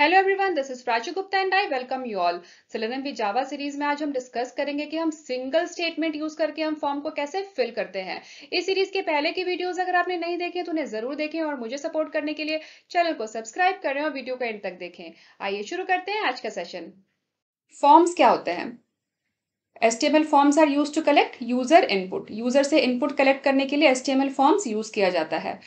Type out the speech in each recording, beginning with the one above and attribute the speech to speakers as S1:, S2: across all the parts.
S1: hello everyone this is Prachi Gupta and I welcome you all Selenium की Java series में आज हम डिस्कस करेंगे कि हम सिंगल स्टेटमेंट यूज करके हम फॉर्म को कैसे फिल करते हैं इस सीरीज के पहले की वीडियोस अगर आपने नहीं देखे तो उन्हें जरूर देखें और मुझे सपोर्ट करने के लिए चैनल को सब्सक्राइब करें और वीडियो को एंड तक देखें आइए शुरू करते हैं आज का सेशन फॉर्म्स क्या होते हैं HTML forms are used to collect user input user से इनपुट कलेक्ट करने के लिए एसटीएमएल फॉर्म्स यूज किया जाता है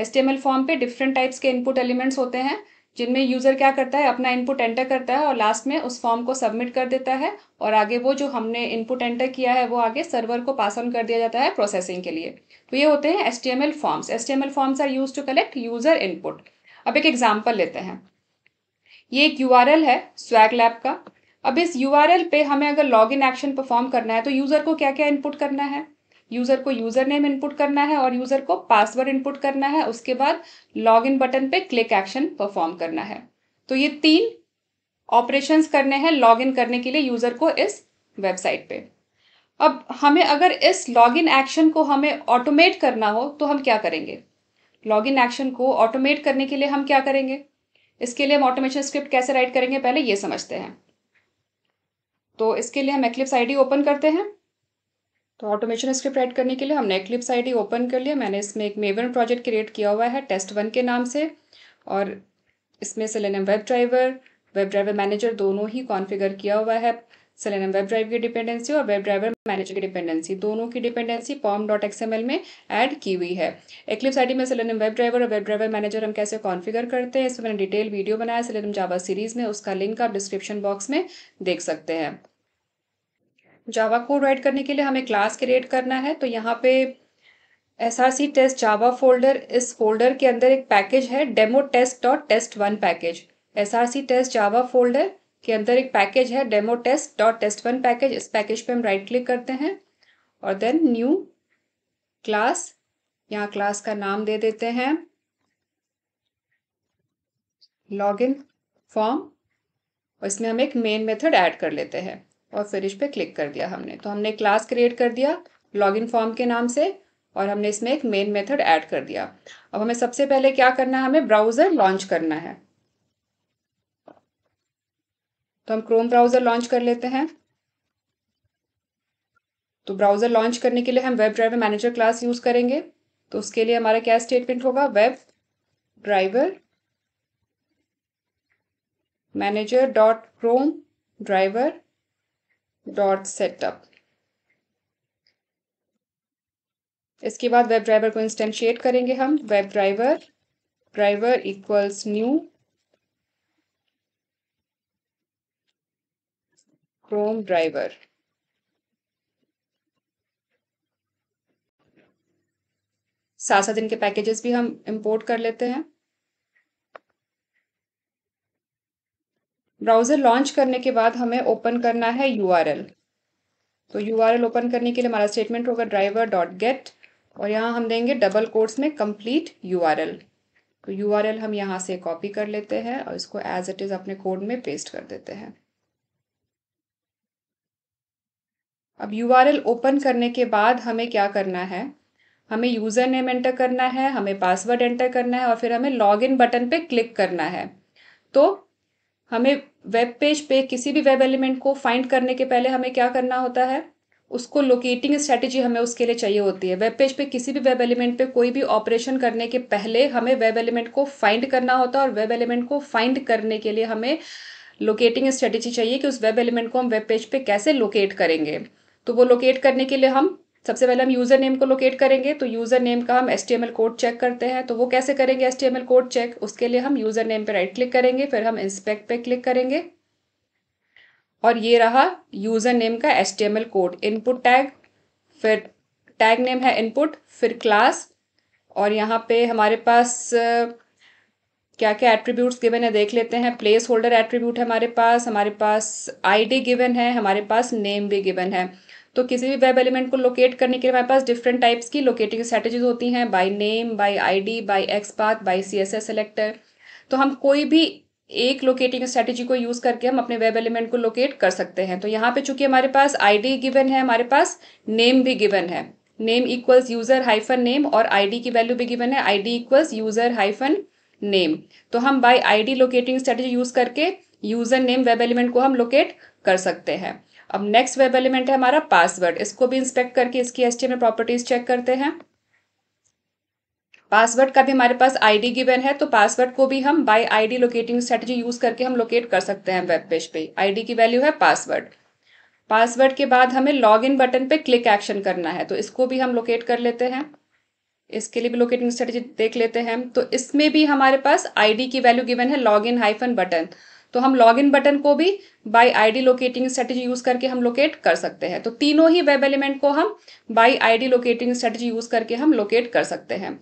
S1: एसटीएमएल फॉर्म पे डिफरेंट टाइप्स के इनपुट एलिमेंट्स होते हैं जिनमें यूज़र क्या करता है अपना इनपुट एंटर करता है और लास्ट में उस फॉर्म को सबमिट कर देता है और आगे वो जो हमने इनपुट एंटर किया है वो आगे सर्वर को पास ऑन कर दिया जाता है प्रोसेसिंग के लिए तो ये होते हैं H T M L forms H T M L forms are used to collect user input अब एक एग्जाम्पल लेते हैं ये एक यू आर एल है स्वैग लैब का अब इस यू आर एल पे हमें अगर लॉग इन एक्शन परफॉर्म करना है तो यूज़र को क्या क्या इनपुट करना है यूज़र को यूज़र नेम इनपुट करना है और यूज़र को पासवर्ड इनपुट करना है उसके बाद लॉग इन बटन पे क्लिक एक्शन परफॉर्म करना है तो ये तीन ऑपरेशंस करने हैं लॉग इन करने के लिए यूज़र को इस वेबसाइट पे अब हमें अगर इस लॉग इन एक्शन को हमें ऑटोमेट करना हो तो हम क्या करेंगे लॉग इन एक्शन को ऑटोमेट करने के लिए हम क्या करेंगे इसके लिए हम ऑटोमेशन स्क्रिप्ट कैसे राइट करेंगे पहले ये समझते हैं तो इसके लिए हम एक्लिप्स आईडी ओपन करते हैं तो ऑटोमेशन स्क्रिप्ट ऐड करने के लिए हमने एक्लिप्स आईडी ओपन कर लिया मैंने इसमें एक मेवन प्रोजेक्ट क्रिएट किया हुआ है टेस्ट वन के नाम से और इसमें Selenium web driver web driver manager दोनों ही कॉन्फ़िगर किया हुआ है सेलेनम वेब ड्राइव की डिपेंडेंसी और वेब ड्राइवर मैनेजर की डिपेंडेंसी दोनों की डिपेंडेंसी पॉम डॉट एक्सएमएल में ऐड की हुई है एक्लिप्स आईडी में सेलेनम वेब ड्राइवर और वेब ड्राइवर मैनेजर हम कैसे कॉन्फ़िगर करते हैं इसमें मैंने डिटेल वीडियो बनाया सेलेनम जावा सीरीज़ में उसका लिंक आप डिस्क्रिप्शन बॉक्स में देख सकते हैं जावा कोड राइट करने के लिए हमें क्लास क्रिएट करना है तो यहाँ पे S R C test Java folder इस फोल्डर के अंदर एक पैकेज है demo test dot test one package S R C test Java folder के अंदर एक पैकेज है demo test dot test one package इस पैकेज पे हम राइट क्लिक करते हैं और देन न्यू क्लास यहाँ क्लास का नाम दे देते हैं लॉग इन फॉर्म और इसमें हम एक मेन मेथड ऐड कर लेते हैं और फिर इस पर क्लिक कर दिया हमने तो हमने क्लास क्रिएट कर दिया लॉगिन फॉर्म के नाम से और हमने इसमें एक मेन मेथड ऐड कर दिया अब हमें सबसे पहले क्या करना है हमें ब्राउज़र लॉन्च करना है तो हम क्रोम ब्राउज़र लॉन्च कर लेते हैं तो ब्राउज़र लॉन्च करने के लिए हम web driver manager class use करेंगे तो उसके लिए हमारा क्या स्टेटमेंट होगा web driver manager dot Chrome driver dot setup इसके बाद वेब ड्राइवर को इंस्टेंशिएट करेंगे हम web driver driver equals new Chrome driver साथ साथ इनके पैकेजेस भी हम इंपोर्ट कर लेते हैं ब्राउज़र लॉन्च करने के बाद हमें ओपन करना है यू तो यू ओपन करने के लिए हमारा स्टेटमेंट होगा ड्राइवर डॉट गेट और यहाँ हम देंगे डबल कोर्स में कंप्लीट यू तो यू हम यहाँ से कॉपी कर लेते हैं और इसको एज इट इज़ अपने कोड में पेस्ट कर देते हैं अब यू ओपन करने के बाद हमें क्या करना है हमें यूज़र नेम एंटर करना है हमें पासवर्ड एंटर करना है और फिर हमें लॉग इन बटन पर क्लिक करना है तो हमें वेब पेज पे किसी भी वेब एलिमेंट को फाइंड करने के पहले हमें क्या करना होता है उसको लोकेटिंग स्ट्रेटेजी हमें उसके लिए चाहिए होती है वेब पेज पे किसी भी वेब एलिमेंट पे कोई भी ऑपरेशन करने के पहले हमें वेब एलिमेंट को फाइंड करना होता है और वेब एलिमेंट को फाइंड करने के लिए हमें लोकेटिंग स्ट्रेटेजी चाहिए कि उस वेब एलिमेंट को हम वेब पेज पे कैसे लोकेट करेंगे तो वो लोकेट करने के लिए हम सबसे पहले हम यूज़र नेम को लोकेट करेंगे तो यूज़र नेम का हम एस कोड चेक करते हैं तो वो कैसे करेंगे एस कोड चेक उसके लिए हम यूज़र नेम पर राइट क्लिक करेंगे फिर हम इंस्पेक्ट पे क्लिक करेंगे और ये रहा यूज़र नेम का एस कोड इनपुट टैग फिर टैग नेम है इनपुट फिर क्लास और यहाँ पे हमारे पास क्या क्या एट्रीब्यूट्स गिवन है देख लेते हैं प्लेस होल्डर एट्रीब्यूट है हमारे पास हमारे पास आईडी गिवन है हमारे पास नेम भी गिवन है तो किसी भी वेब एलिमेंट को लोकेट करने के लिए हमारे पास डिफरेंट टाइप्स की लोकेटिंग स्ट्रेटेजीज होती हैं by name by I D by XPath by C S S selector तो हम कोई भी एक लोकेटिंग स्ट्रेटेजी को यूज़ करके हम अपने वेब एलिमेंट को लोकेट कर सकते हैं तो यहाँ पे चूंकि हमारे पास आईडी गिवन है हमारे पास नेम भी गिवन है name equals user hyphen name और आईडी की वैल्यू भी गिवन है ID equals user hyphen name तो हम by ID locating strategy use करके यूज़र नेम वेब एलिमेंट को हम लोकेट कर सकते हैं अब नेक्स्ट वेब एलिमेंट है हमारा पासवर्ड इसको भी इंस्पेक्ट करके इसकी एस प्रॉपर्टीज चेक करते हैं पासवर्ड का भी हमारे पास आईडी गिवन है तो पासवर्ड को भी हम by ID locating strategy use करके हम लोकेट कर सकते हैं वेब पेज पे आईडी की वैल्यू है पासवर्ड पासवर्ड के बाद हमें लॉग इन बटन पे क्लिक एक्शन करना है तो इसको भी हम लोकेट कर लेते हैं इसके लिए भी लोकेटिंग स्ट्रेटजी देख लेते हैं तो इसमें भी हमारे पास आई की वैल्यू गिवन है लॉग इन हाइफन बटन तो हम लॉग इन बटन को भी by ID locating strategy use करके हम लोकेट कर सकते हैं तो तीनों ही वेब एलिमेंट को हम by ID locating strategy use करके हम लोकेट कर सकते हैं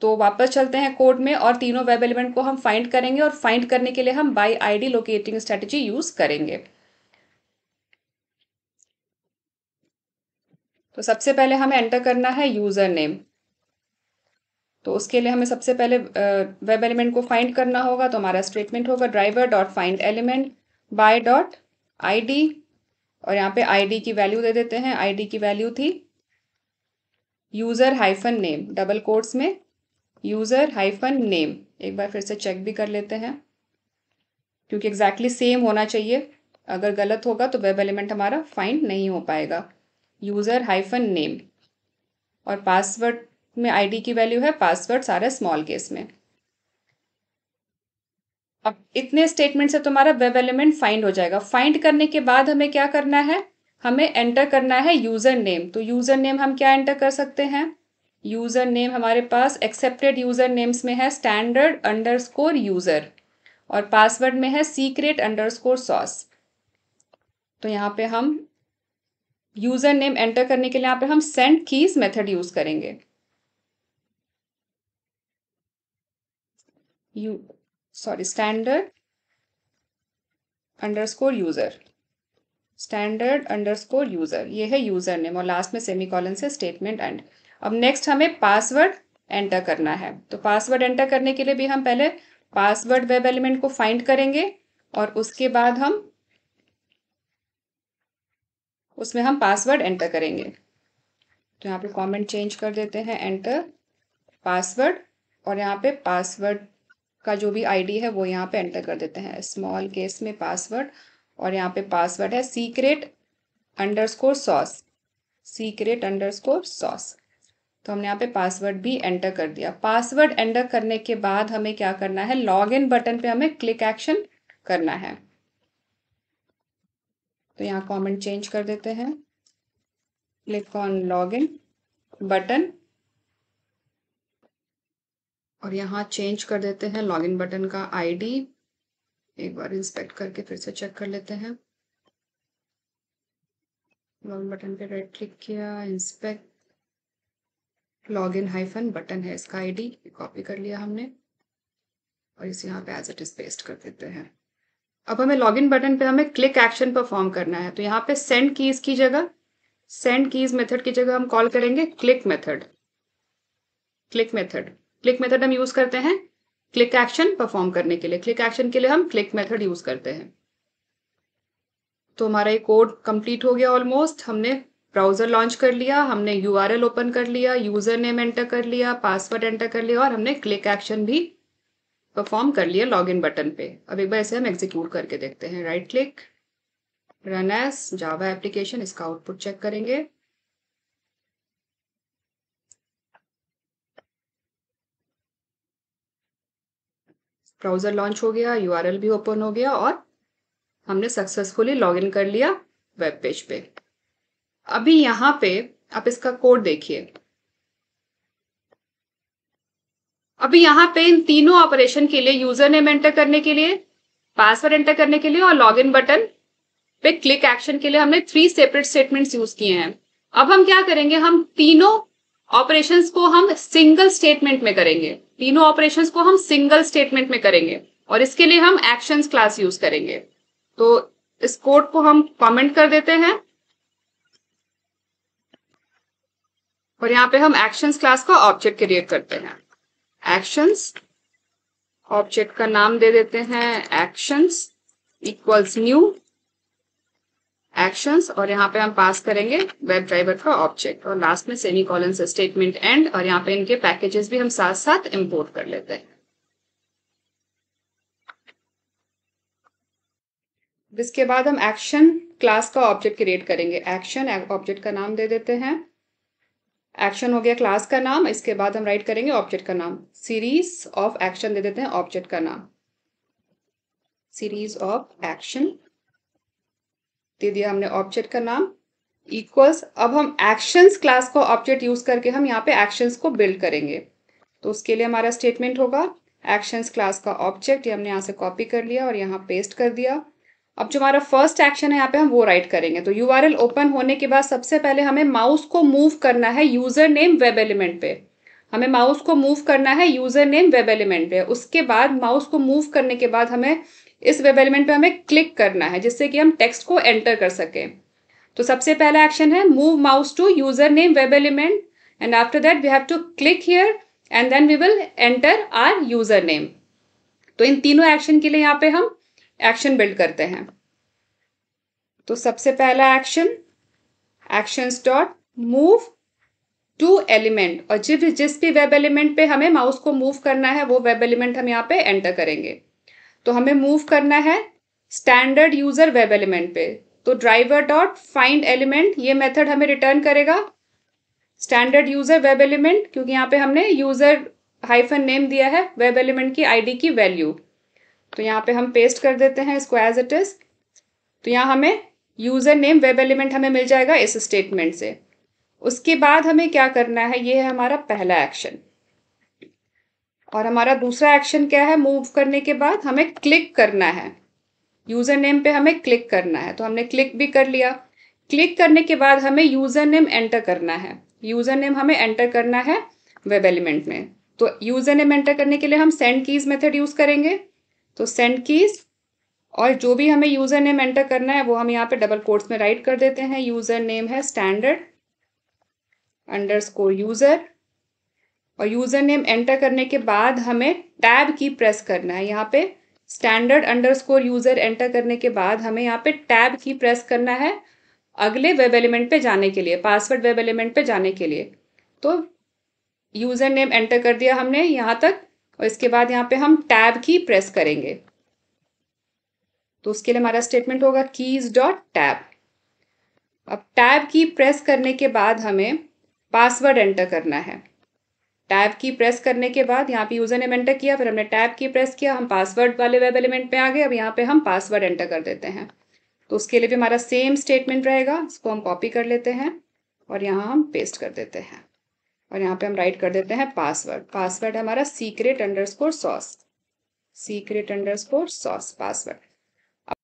S1: तो वापस चलते हैं कोड में और तीनों वेब एलिमेंट को हम फाइंड करेंगे और फाइंड करने के लिए हम I D locating strategy use करेंगे तो सबसे पहले हमें एंटर करना है यूजर नेम तो उसके लिए हमें सबसे पहले वेब एलिमेंट को फाइंड करना होगा तो हमारा स्टेटमेंट होगा driver dot find element by dot I और यहाँ पे आई की वैल्यू दे देते हैं आई की वैल्यू थी user hyphen name double quotes में यूज़र हाइफन नेम एक बार फिर से चेक भी कर लेते हैं क्योंकि एग्जैक्टली exactly सेम होना चाहिए अगर गलत होगा तो वेब एलिमेंट हमारा फाइंड नहीं हो पाएगा यूज़र हाइफन नेम और पासवर्ड में आईडी की वैल्यू है पासवर्ड सारे स्मॉल केस में अब इतने स्टेटमेंट से तुम्हारा वेब एलिमेंट फाइंड हो जाएगा फाइंड करने के बाद हमें क्या करना है हमें एंटर करना है यूजर नेम तो यूजर नेम हम क्या एंटर कर सकते हैं यूजर नेम हमारे पास एक्सेप्टेड यूजर नेम्स में है स्टैंडर्ड अंडरस्कोर यूजर और पासवर्ड में है सीक्रेट अंडरस्कोर सॉस तो यहाँ पे हम यूजर नेम एंटर करने के लिए यहाँ पे हम सेंड कीज मेथड यूज करेंगे you sorry standard underscore user standard underscore user ये है यूजर नेम और लास्ट में सेमी कॉलन से स्टेटमेंट एंड अब नेक्स्ट हमें पासवर्ड एंटर करना है तो पासवर्ड एंटर करने के लिए भी हम पहले पासवर्ड वेब एलिमेंट को फाइंड करेंगे और उसके बाद हम उसमें हम पासवर्ड एंटर करेंगे तो यहाँ पे कमेंट चेंज कर देते हैं एंटर पासवर्ड और यहाँ पे पासवर्ड का जो भी आईडी है वो यहाँ पे एंटर कर देते हैं स्मॉल केस में पासवर्ड और यहाँ पे पासवर्ड है secret score sauce secret score sauce तो हमने यहाँ पे पासवर्ड भी एंटर कर दिया पासवर्ड एंटर करने के बाद हमें क्या करना है लॉग इन बटन पे हमें क्लिक एक्शन करना है तो यहाँ कमेंट चेंज कर देते हैं click on log in button और यहाँ चेंज कर देते हैं लॉगिन बटन का आईडी एक बार इंस्पेक्ट करके फिर से चेक कर लेते हैं लॉगिन बटन पे राइट क्लिक किया इंस्पेक्ट लॉगिन हाइफन बटन है इसका आईडी कॉपी कर लिया हमने और इसे यहाँ पे एज इट इज पेस्ट कर देते हैं अब हमें लॉगिन बटन पे हमें क्लिक एक्शन परफॉर्म करना है तो यहाँ पे सेंड कीज की जगह सेंड कीज मेथड की जगह हम कॉल करेंगे click method click method click method हम यूज करते हैं क्लिक एक्शन परफॉर्म करने के लिए क्लिक एक्शन के लिए हम क्लिक मेथड यूज करते हैं तो हमारा ये कोड कंप्लीट हो गया ऑलमोस्ट हमने ब्राउजर लॉन्च कर लिया हमने यू ओपन कर लिया यूजर नेम एंटर कर लिया पासवर्ड एंटर कर लिया और हमने क्लिक एक्शन भी परफॉर्म कर लिया लॉग इन बटन पे अब एक बार इसे हम एग्जीक्यूट करके देखते हैं right click run as Java application इसका आउटपुट चेक करेंगे ब्राउज़र लॉन्च हो गया यू भी ओपन हो गया और हमने सक्सेसफुली लॉगिन कर लिया वेब पेज पे अभी यहाँ पे आप इसका कोड देखिए अभी यहाँ पे इन तीनों ऑपरेशन के लिए यूजर नेम एंटर करने के लिए पासवर्ड एंटर करने के लिए और लॉगिन बटन पे क्लिक एक्शन के लिए हमने थ्री सेपरेट स्टेटमेंट्स यूज किए हैं अब हम क्या करेंगे हम तीनों ऑपरेशन को हम सिंगल स्टेटमेंट में करेंगे तीनों ऑपरेशन को हम सिंगल स्टेटमेंट में करेंगे और इसके लिए हम एक्शन क्लास यूज करेंगे तो इस कोड को हम कमेंट कर देते हैं और यहाँ पे हम एक्शन क्लास का ऑब्जेक्ट क्रिएट करते हैं एक्शंस ऑब्जेक्ट का नाम दे देते हैं एक्शंस इक्वल्स न्यू एक्शंस और यहाँ पे हम पास करेंगे वेब ड्राइवर का ऑब्जेक्ट और लास्ट में सेमी कॉलन से स्टेटमेंट एंड और यहाँ पे इनके पैकेजेस भी हम साथ साथ इम्पोर्ट कर लेते हैं इसके बाद हम एक्शन क्लास का ऑब्जेक्ट क्रिएट करेंगे एक्शन ऑब्जेक्ट का नाम दे देते हैं एक्शन हो गया क्लास का नाम इसके बाद हम राइट करेंगे ऑब्जेक्ट का नाम सीरीज ऑफ एक्शन दे देते हैं ऑब्जेक्ट का नाम सीरीज ऑफ एक्शन दे दिया हमने ऑब्जेक्ट का नाम इक्वल्स अब हम एक्शंस क्लास को ऑब्जेक्ट यूज करके हम यहाँ पे एक्शंस को बिल्ड करेंगे तो उसके लिए हमारा स्टेटमेंट होगा एक्शंस क्लास का ऑब्जेक्ट ये हमने यहाँ से कॉपी कर लिया और यहाँ पेस्ट कर दिया अब जो हमारा फर्स्ट एक्शन है यहाँ पे हम वो राइट करेंगे तो यू ओपन होने के बाद सबसे पहले हमें माउस को मूव करना है यूजर नेम वेब एलिमेंट पे हमें माउस को मूव करना है यूजर नेम वेब एलिमेंट पे उसके बाद माउस को मूव करने के बाद हमें इस वेब एलिमेंट पे हमें क्लिक करना है जिससे कि हम टेक्स्ट को एंटर कर सकें तो सबसे पहला एक्शन है move mouse to user name web element and after that we have to click here and then we will enter our user name तो इन तीनों एक्शन के लिए यहाँ पे हम एक्शन बिल्ड करते हैं तो सबसे पहला action action dot move to element और जिस जिस भी वेब एलिमेंट पे हमें माउस को मूव करना है वो वेब एलिमेंट हम यहाँ पे एंटर करेंगे तो हमें मूव करना है स्टैंडर्ड यूजर वेब एलिमेंट पे तो ड्राइवर डॉट फाइंड एलिमेंट ये मेथड हमें रिटर्न करेगा स्टैंडर्ड यूजर वेब एलिमेंट क्योंकि यहाँ पे हमने यूजर हाइफन नेम दिया है वेब एलिमेंट की आईडी की वैल्यू तो यहाँ पे हम पेस्ट कर देते हैं इसको एज इट इज तो यहाँ हमें यूजर नेम वेब एलिमेंट हमें मिल जाएगा इस स्टेटमेंट से उसके बाद हमें क्या करना है ये है हमारा पहला एक्शन और हमारा दूसरा एक्शन क्या है मूव करने के बाद हमें क्लिक करना है यूज़र नेम पे हमें क्लिक करना है तो हमने क्लिक भी कर लिया क्लिक करने के बाद हमें यूज़र नेम एंटर करना है यूज़र नेम हमें एंटर करना है वेब एलिमेंट में तो यूज़र नेम एंटर करने के लिए हम सेंड कीज़ मेथड यूज़ करेंगे तो सेंड कीज़ और जो भी हमें यूज़र नेम एंटर करना है वो हम यहाँ पे डबल कोर्ट्स में राइट कर देते हैं यूज़र नेम है स्टैंडर्ड अंडर स्कोर यूज़र और यूज़र नेम एंटर करने के बाद हमें टैब की प्रेस करना है यहाँ पे standard underscore user enter करने के बाद हमें यहाँ पे टैब की प्रेस करना है अगले वेब एलिमेंट पे जाने के लिए पासवर्ड वेब एलिमेंट पे जाने के लिए तो यूज़र नेम एंटर कर दिया हमने यहाँ तक और इसके बाद यहाँ पे हम टैब की प्रेस करेंगे तो उसके लिए हमारा स्टेटमेंट होगा कीज डॉट टैब अब टैब की प्रेस करने के बाद हमें पासवर्ड एंटर करना है टैब की प्रेस करने के बाद यहाँ पे यूज़र ने एंटर किया फिर हमने टैब की प्रेस किया हम पासवर्ड वाले वेब एलिमेंट पे आ गए अब यहाँ पे हम पासवर्ड एंटर कर देते हैं तो उसके लिए भी हमारा सेम स्टेटमेंट रहेगा इसको हम कॉपी कर लेते हैं और यहाँ हम पेस्ट कर देते हैं और यहाँ पे हम राइट कर देते हैं पासवर्ड पासवर्ड हमारा secret score sauce secret score sauce password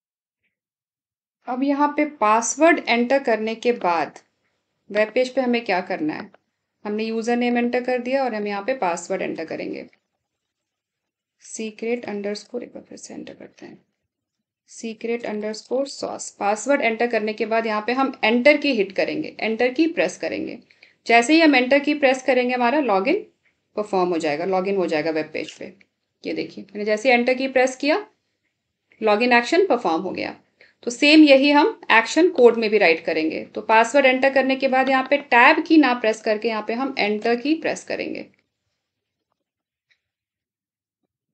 S1: अब यहाँ पे पासवर्ड एंटर करने के बाद वेब पेज पे हमें क्या करना है हमने यूज़र नेम एंटर कर दिया और हम यहाँ पे पासवर्ड एंटर करेंगे सीक्रेट अंडर स्कोर एक बार फिर से एंटर करते हैं secret underscore sauce password enter करने के बाद यहाँ पे हम एंटर की हिट करेंगे एंटर की प्रेस करेंगे जैसे ही हम एंटर की प्रेस करेंगे हमारा लॉगिन परफॉर्म हो जाएगा लॉगिन हो जाएगा वेब पेज पे ये देखिए मैंने जैसे एंटर की प्रेस किया लॉगिन एक्शन परफॉर्म हो गया तो सेम यही हम एक्शन कोड में भी राइट करेंगे तो पासवर्ड एंटर करने के बाद यहाँ पे टैब की ना प्रेस करके यहाँ पे हम एंटर की प्रेस करेंगे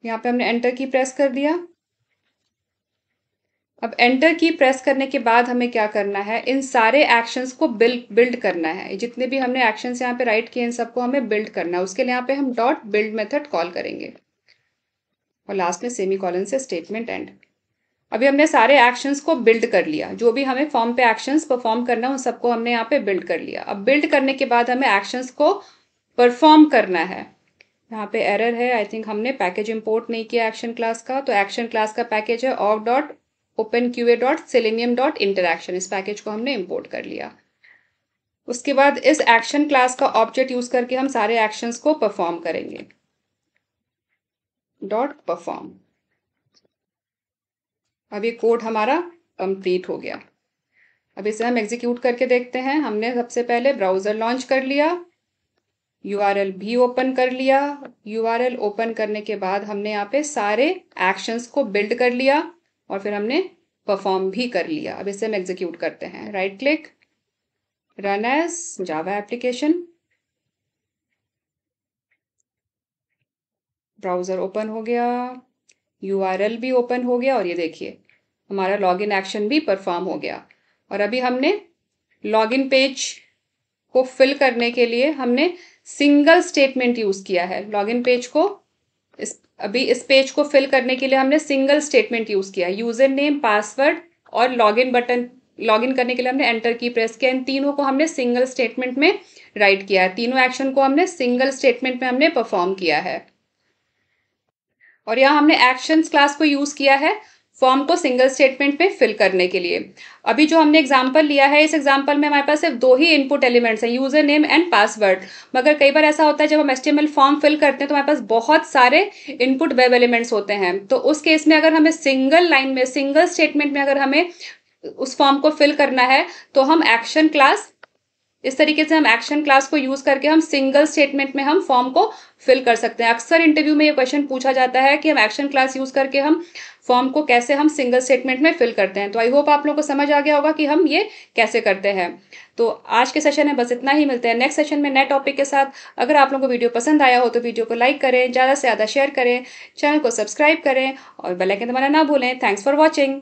S1: यहाँ पे हमने एंटर की प्रेस कर दिया अब एंटर की प्रेस करने के बाद हमें क्या करना है इन सारे एक्शंस को बिल्ड बिल्ड करना है जितने भी हमने एक्शंस यहाँ पे राइट किए इन सबको हमें बिल्ड करना है उसके लिए यहाँ पे हम डॉट बिल्ड मेथड कॉल करेंगे और लास्ट में सेमी कॉलन से स्टेटमेंट एंड अभी हमने सारे एक्शंस को बिल्ड कर लिया जो भी हमें फॉर्म पे एक्शंस परफॉर्म करना है उन सबको हमने यहाँ पे बिल्ड कर लिया अब बिल्ड करने के बाद हमें एक्शंस को परफॉर्म करना है यहाँ पे एरर है आई थिंक हमने पैकेज इंपोर्ट नहीं किया एक्शन क्लास का तो एक्शन क्लास का पैकेज है off dot open Q A dot Selenium dot interaction इस पैकेज को हमने इम्पोर्ट कर लिया उसके बाद इस एक्शन क्लास का ऑब्जेक्ट यूज करके हम सारे एक्शंस को परफॉर्म करेंगे डॉट परफॉर्म अब ये कोड हमारा कंप्लीट हो गया अब इसे हम एग्जीक्यूट करके देखते हैं हमने सबसे पहले ब्राउज़र लॉन्च कर लिया यू भी ओपन कर लिया यू ओपन करने के बाद हमने यहाँ पे सारे एक्शंस को बिल्ड कर लिया और फिर हमने परफॉर्म भी कर लिया अब इसे हम एग्जीक्यूट करते हैं right click run as Java application browser open हो गया यू भी ओपन हो गया और ये देखिए हमारा लॉगिन एक्शन भी परफॉर्म हो गया और अभी हमने लॉगिन पेज को फिल करने के लिए हमने सिंगल स्टेटमेंट यूज़ किया है लॉगिन पेज को इस अभी इस पेज को फिल करने के लिए हमने सिंगल स्टेटमेंट यूज़ किया यूज़र नेम पासवर्ड और लॉगिन बटन लॉगिन करने के लिए हमने एंटर की प्रेस किया इन तीनों को हमने सिंगल स्टेटमेंट में राइट किया है तीनों एक्शन को हमने सिंगल स्टेटमेंट में हमने परफॉर्म किया है और यहाँ हमने एक्शंस क्लास को यूज़ किया है फॉर्म को सिंगल स्टेटमेंट में फिल करने के लिए अभी जो हमने एग्जाम्पल लिया है इस एग्जाम्पल में हमारे पास सिर्फ दो ही इनपुट एलिमेंट्स हैं यूजर नेम एंड पासवर्ड मगर कई बार ऐसा होता है जब हम एस फॉर्म फिल करते हैं तो हमारे पास बहुत सारे इनपुट वेब एलिमेंट्स होते हैं तो उस केस में अगर हमें सिंगल लाइन में सिंगल स्टेटमेंट में अगर हमें उस फॉर्म को फिल करना है तो हम एक्शन क्लास इस तरीके से हम एक्शन क्लास को यूज करके हम सिंगल स्टेटमेंट में हम फॉर्म को फिल कर सकते हैं अक्सर इंटरव्यू में ये क्वेश्चन पूछा जाता है कि हम एक्शन क्लास यूज करके हम फॉर्म को कैसे हम सिंगल स्टेटमेंट में फिल करते हैं तो आई होप आप लोगों को समझ आ गया होगा कि हम ये कैसे करते हैं तो आज के सेशन में बस इतना ही मिलते हैं नेक्स्ट सेशन में नए टॉपिक के साथ अगर आप लोगों को वीडियो पसंद आया हो तो वीडियो को लाइक करें ज़्यादा से ज़्यादा शेयर करें चैनल को सब्सक्राइब करें और बेलाइकन दबाना ना भूलें थैंक्स फॉर वॉचिंग